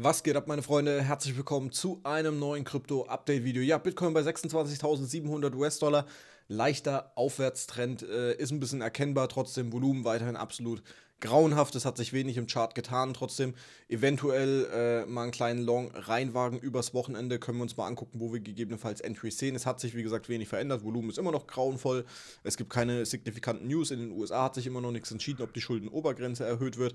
Was geht ab, meine Freunde? Herzlich willkommen zu einem neuen Krypto-Update-Video. Ja, Bitcoin bei 26.700 US-Dollar. Leichter Aufwärtstrend äh, ist ein bisschen erkennbar, trotzdem Volumen weiterhin absolut grauenhaft. Es hat sich wenig im Chart getan, trotzdem eventuell äh, mal einen kleinen Long reinwagen übers Wochenende. Können wir uns mal angucken, wo wir gegebenenfalls Entries sehen. Es hat sich, wie gesagt, wenig verändert. Volumen ist immer noch grauenvoll. Es gibt keine signifikanten News. In den USA hat sich immer noch nichts entschieden, ob die Schuldenobergrenze erhöht wird.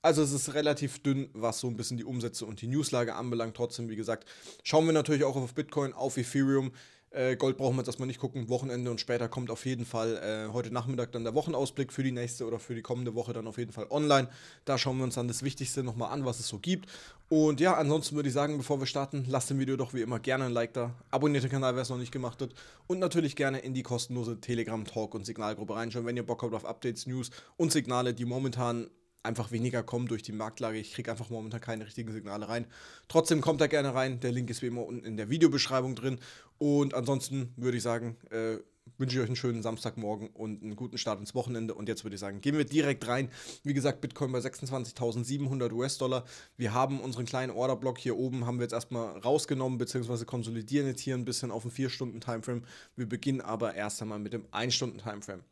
Also es ist relativ dünn, was so ein bisschen die Umsätze und die Newslage anbelangt. Trotzdem, wie gesagt, schauen wir natürlich auch auf Bitcoin, auf Ethereum. Äh, Gold brauchen wir jetzt erstmal nicht gucken. Wochenende und später kommt auf jeden Fall äh, heute Nachmittag dann der Wochenausblick für die nächste oder für die kommende Woche dann auf jeden Fall online. Da schauen wir uns dann das Wichtigste nochmal an, was es so gibt. Und ja, ansonsten würde ich sagen, bevor wir starten, lasst dem Video doch wie immer gerne ein Like da. Abonniert den Kanal, wer es noch nicht gemacht hat. Und natürlich gerne in die kostenlose Telegram-Talk- und Signalgruppe reinschauen, wenn ihr Bock habt auf Updates, News und Signale, die momentan einfach weniger kommen durch die Marktlage. Ich kriege einfach momentan keine richtigen Signale rein. Trotzdem kommt da gerne rein. Der Link ist wie immer unten in der Videobeschreibung drin. Und ansonsten würde ich sagen, äh, wünsche ich euch einen schönen Samstagmorgen und einen guten Start ins Wochenende. Und jetzt würde ich sagen, gehen wir direkt rein. Wie gesagt, Bitcoin bei 26.700 US-Dollar. Wir haben unseren kleinen Orderblock hier oben, haben wir jetzt erstmal rausgenommen, beziehungsweise konsolidieren jetzt hier ein bisschen auf den 4-Stunden-Timeframe. Wir beginnen aber erst einmal mit dem 1-Stunden-Timeframe.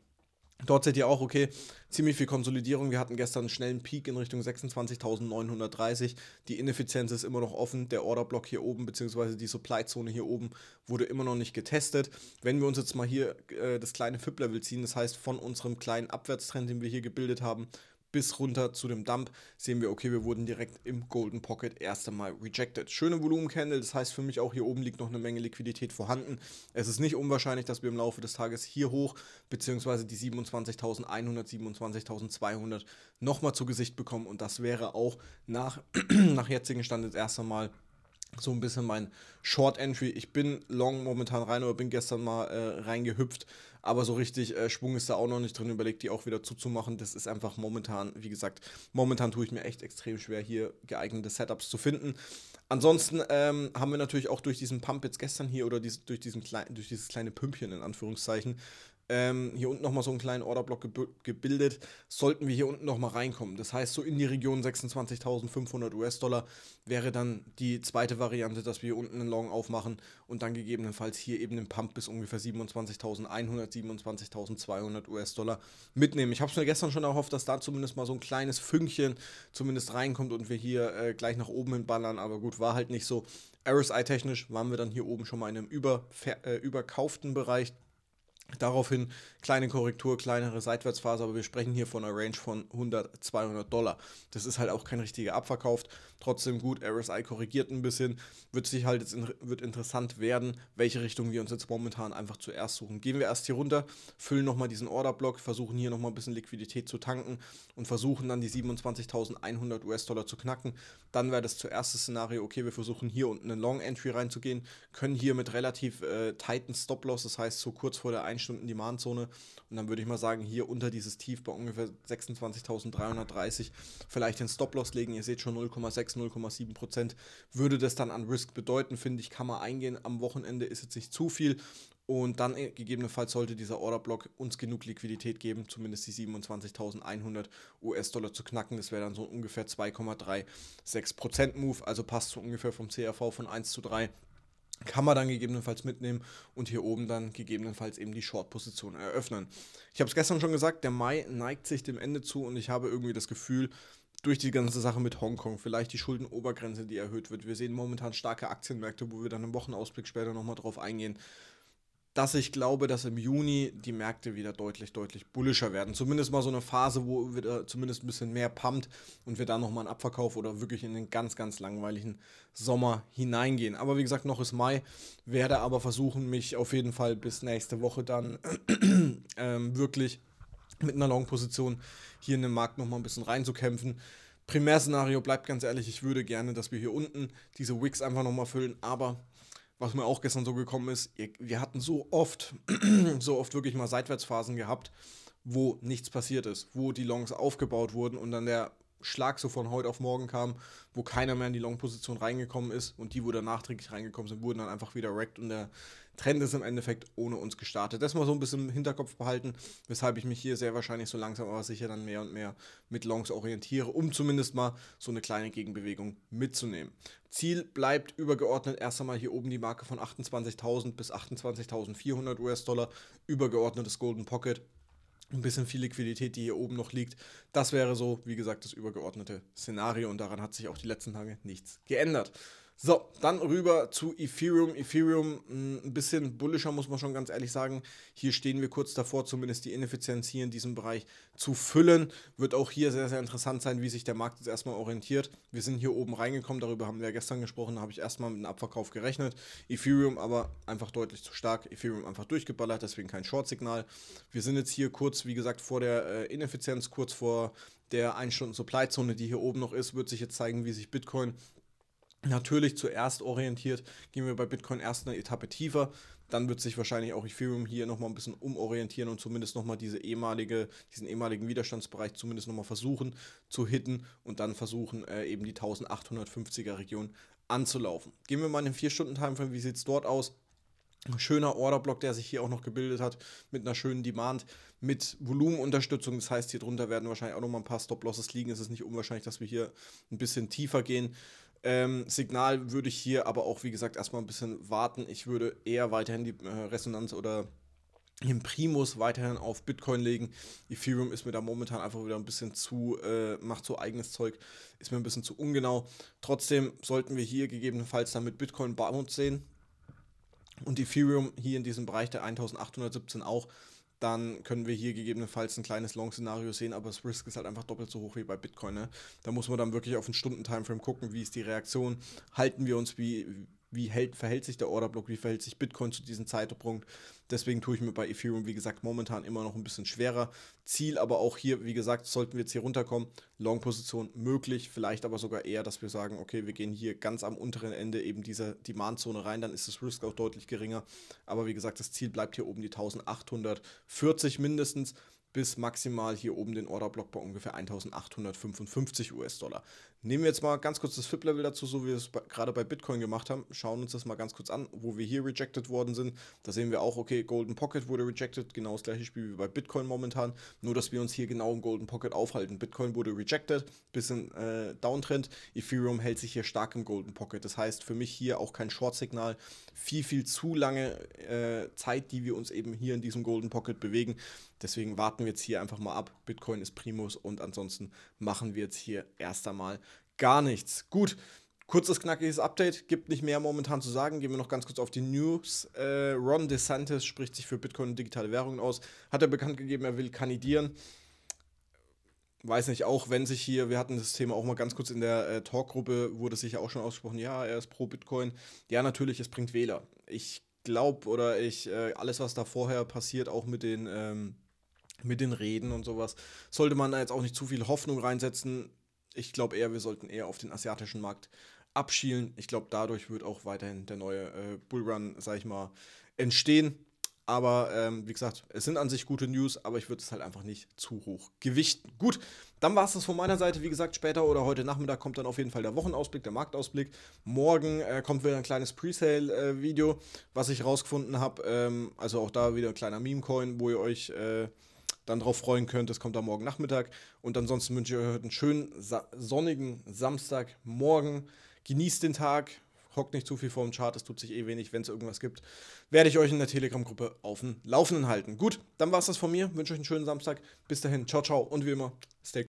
Dort seht ihr auch, okay, ziemlich viel Konsolidierung. Wir hatten gestern einen schnellen Peak in Richtung 26.930. Die Ineffizienz ist immer noch offen. Der Orderblock hier oben, beziehungsweise die Supply-Zone hier oben, wurde immer noch nicht getestet. Wenn wir uns jetzt mal hier äh, das kleine FIP-Level ziehen, das heißt von unserem kleinen Abwärtstrend, den wir hier gebildet haben, bis runter zu dem Dump sehen wir, okay, wir wurden direkt im Golden Pocket erst einmal rejected. Schöne Volumen-Candle, das heißt für mich auch hier oben liegt noch eine Menge Liquidität vorhanden. Es ist nicht unwahrscheinlich, dass wir im Laufe des Tages hier hoch beziehungsweise die 27.100, 27.200 nochmal zu Gesicht bekommen und das wäre auch nach, nach jetzigem Stand jetzt erst einmal so ein bisschen mein Short Entry. Ich bin long momentan rein oder bin gestern mal äh, reingehüpft, aber so richtig äh, Schwung ist da auch noch nicht drin. Überlegt, die auch wieder zuzumachen. Das ist einfach momentan, wie gesagt, momentan tue ich mir echt extrem schwer, hier geeignete Setups zu finden. Ansonsten ähm, haben wir natürlich auch durch diesen Pump jetzt gestern hier oder dies, durch, diesen klein, durch dieses kleine Pümpchen in Anführungszeichen ähm, hier unten nochmal so einen kleinen Orderblock ge gebildet, sollten wir hier unten nochmal reinkommen. Das heißt, so in die Region 26.500 US-Dollar wäre dann die zweite Variante, dass wir hier unten einen Long aufmachen und dann gegebenenfalls hier eben den Pump bis ungefähr 27.100, 27.200 US-Dollar mitnehmen. Ich habe es mir gestern schon erhofft, dass da zumindest mal so ein kleines Fünkchen zumindest reinkommt und wir hier äh, gleich nach oben hin ballern, aber gut, war halt nicht so. RSI-technisch waren wir dann hier oben schon mal in einem über, äh, überkauften Bereich. Daraufhin kleine Korrektur, kleinere Seitwärtsphase, aber wir sprechen hier von einer Range von 100, 200 Dollar. Das ist halt auch kein richtiger Abverkauf. Trotzdem gut, RSI korrigiert ein bisschen. Wird sich halt jetzt in, wird interessant werden, welche Richtung wir uns jetzt momentan einfach zuerst suchen. Gehen wir erst hier runter, füllen nochmal diesen Orderblock, versuchen hier nochmal ein bisschen Liquidität zu tanken und versuchen dann die 27.100 US-Dollar zu knacken. Dann wäre das zuerste Szenario, okay, wir versuchen hier unten einen Long Entry reinzugehen, können hier mit relativ äh, tighten Stop-Loss, das heißt so kurz vor der Einstellung, Stunden Demand-Zone. Und dann würde ich mal sagen, hier unter dieses Tief bei ungefähr 26.330 vielleicht den Stop-Loss legen. Ihr seht schon 0,6, 0,7 Prozent. Würde das dann an Risk bedeuten, finde ich, kann man eingehen. Am Wochenende ist es nicht zu viel. Und dann äh, gegebenenfalls sollte dieser Order-Block uns genug Liquidität geben, zumindest die 27.100 US-Dollar zu knacken. Das wäre dann so ungefähr 2,36% Move, also passt so ungefähr vom CRV von 1 zu 3 kann man dann gegebenenfalls mitnehmen und hier oben dann gegebenenfalls eben die Short-Position eröffnen. Ich habe es gestern schon gesagt, der Mai neigt sich dem Ende zu und ich habe irgendwie das Gefühl, durch die ganze Sache mit Hongkong, vielleicht die Schuldenobergrenze, die erhöht wird. Wir sehen momentan starke Aktienmärkte, wo wir dann im Wochenausblick später nochmal drauf eingehen dass ich glaube, dass im Juni die Märkte wieder deutlich, deutlich bullischer werden. Zumindest mal so eine Phase, wo wieder zumindest ein bisschen mehr pumpt und wir da nochmal einen Abverkauf oder wirklich in den ganz, ganz langweiligen Sommer hineingehen. Aber wie gesagt, noch ist Mai, werde aber versuchen, mich auf jeden Fall bis nächste Woche dann ähm, wirklich mit einer Long-Position hier in den Markt nochmal ein bisschen reinzukämpfen. Primärszenario bleibt ganz ehrlich, ich würde gerne, dass wir hier unten diese Wicks einfach nochmal füllen, aber was mir auch gestern so gekommen ist, wir hatten so oft, so oft wirklich mal Seitwärtsphasen gehabt, wo nichts passiert ist, wo die Longs aufgebaut wurden und dann der Schlag so von heute auf morgen kam, wo keiner mehr in die Long-Position reingekommen ist und die, wo dann nachträglich reingekommen sind, wurden dann einfach wieder wrecked und der Trend ist im Endeffekt ohne uns gestartet. Das mal so ein bisschen im Hinterkopf behalten, weshalb ich mich hier sehr wahrscheinlich so langsam aber sicher dann mehr und mehr mit Longs orientiere, um zumindest mal so eine kleine Gegenbewegung mitzunehmen. Ziel bleibt übergeordnet erst einmal hier oben die Marke von 28.000 bis 28.400 US-Dollar, übergeordnetes Golden Pocket ein bisschen viel Liquidität, die hier oben noch liegt. Das wäre so, wie gesagt, das übergeordnete Szenario und daran hat sich auch die letzten Tage nichts geändert. So, dann rüber zu Ethereum. Ethereum, hm, ein bisschen bullischer, muss man schon ganz ehrlich sagen. Hier stehen wir kurz davor, zumindest die Ineffizienz hier in diesem Bereich zu füllen. Wird auch hier sehr, sehr interessant sein, wie sich der Markt jetzt erstmal orientiert. Wir sind hier oben reingekommen, darüber haben wir ja gestern gesprochen, da habe ich erstmal mit einem Abverkauf gerechnet. Ethereum aber einfach deutlich zu stark. Ethereum einfach durchgeballert, deswegen kein Short-Signal. Wir sind jetzt hier kurz, wie gesagt, vor der äh, Ineffizienz, kurz vor der 1-Stunden-Supply-Zone, die hier oben noch ist, wird sich jetzt zeigen, wie sich Bitcoin Natürlich zuerst orientiert, gehen wir bei Bitcoin erst eine Etappe tiefer, dann wird sich wahrscheinlich auch Ethereum hier nochmal ein bisschen umorientieren und zumindest nochmal diese ehemalige, diesen ehemaligen Widerstandsbereich zumindest nochmal versuchen zu hitten und dann versuchen äh, eben die 1850er Region anzulaufen. Gehen wir mal in den 4-Stunden-Timeframe, wie sieht es dort aus? Ein schöner Orderblock, der sich hier auch noch gebildet hat, mit einer schönen Demand, mit Volumenunterstützung. Das heißt, hier drunter werden wahrscheinlich auch nochmal ein paar Stop-Losses liegen. Es ist nicht unwahrscheinlich, dass wir hier ein bisschen tiefer gehen. Ähm, Signal würde ich hier aber auch, wie gesagt, erstmal ein bisschen warten. Ich würde eher weiterhin die äh, Resonanz oder im Primus weiterhin auf Bitcoin legen. Ethereum ist mir da momentan einfach wieder ein bisschen zu, äh, macht so eigenes Zeug, ist mir ein bisschen zu ungenau. Trotzdem sollten wir hier gegebenenfalls dann mit Bitcoin Bounce sehen und Ethereum hier in diesem Bereich der 1817 auch dann können wir hier gegebenenfalls ein kleines Long-Szenario sehen, aber das Risk ist halt einfach doppelt so hoch wie bei Bitcoin. Ne? Da muss man dann wirklich auf einen Stunden-Timeframe gucken, wie ist die Reaktion, halten wir uns wie, wie hält, verhält sich der Orderblock, wie verhält sich Bitcoin zu diesem Zeitpunkt. Deswegen tue ich mir bei Ethereum, wie gesagt, momentan immer noch ein bisschen schwerer. Ziel aber auch hier, wie gesagt, sollten wir jetzt hier runterkommen, Long-Position möglich, vielleicht aber sogar eher, dass wir sagen, okay, wir gehen hier ganz am unteren Ende eben dieser Demand-Zone rein, dann ist das Risk auch deutlich geringer. Aber wie gesagt, das Ziel bleibt hier oben die 1840 mindestens bis maximal hier oben den Orderblock bei ungefähr 1855 US-Dollar. Nehmen wir jetzt mal ganz kurz das FIP-Level dazu, so wie wir es gerade bei Bitcoin gemacht haben, schauen uns das mal ganz kurz an, wo wir hier rejected worden sind. Da sehen wir auch, okay, Golden Pocket wurde rejected, genau das gleiche Spiel wie bei Bitcoin momentan, nur dass wir uns hier genau im Golden Pocket aufhalten. Bitcoin wurde rejected, bisschen äh, Downtrend, Ethereum hält sich hier stark im Golden Pocket. Das heißt für mich hier auch kein Short-Signal, viel, viel zu lange äh, Zeit, die wir uns eben hier in diesem Golden Pocket bewegen. Deswegen warten wir jetzt hier einfach mal ab. Bitcoin ist Primus und ansonsten machen wir jetzt hier erst einmal gar nichts. Gut. Kurzes, knackiges Update, gibt nicht mehr momentan zu sagen. Gehen wir noch ganz kurz auf die News. Äh, Ron DeSantis spricht sich für Bitcoin und digitale Währungen aus. Hat er bekannt gegeben, er will kandidieren. Weiß nicht, auch wenn sich hier, wir hatten das Thema auch mal ganz kurz in der äh, Talkgruppe, wurde sich ja auch schon ausgesprochen, ja, er ist pro Bitcoin. Ja, natürlich, es bringt Wähler. Ich glaube oder ich, äh, alles, was da vorher passiert, auch mit den. Ähm, mit den Reden und sowas. Sollte man da jetzt auch nicht zu viel Hoffnung reinsetzen. Ich glaube eher, wir sollten eher auf den asiatischen Markt abschielen. Ich glaube, dadurch wird auch weiterhin der neue äh, Bullrun, sag ich mal, entstehen. Aber ähm, wie gesagt, es sind an sich gute News, aber ich würde es halt einfach nicht zu hoch gewichten. Gut, dann war es das von meiner Seite. Wie gesagt, später oder heute Nachmittag kommt dann auf jeden Fall der Wochenausblick, der Marktausblick. Morgen äh, kommt wieder ein kleines Presale-Video, äh, was ich rausgefunden habe. Ähm, also auch da wieder ein kleiner Meme-Coin, wo ihr euch äh, dann drauf freuen könnt. Es kommt am morgen Nachmittag. Und ansonsten wünsche ich euch heute einen schönen sonnigen Samstagmorgen. Genießt den Tag. Hockt nicht zu viel vor dem Chart, es tut sich eh wenig. Wenn es irgendwas gibt, werde ich euch in der Telegram-Gruppe auf dem Laufenden halten. Gut, dann war es das von mir. Wünsche euch einen schönen Samstag. Bis dahin, ciao, ciao und wie immer, stay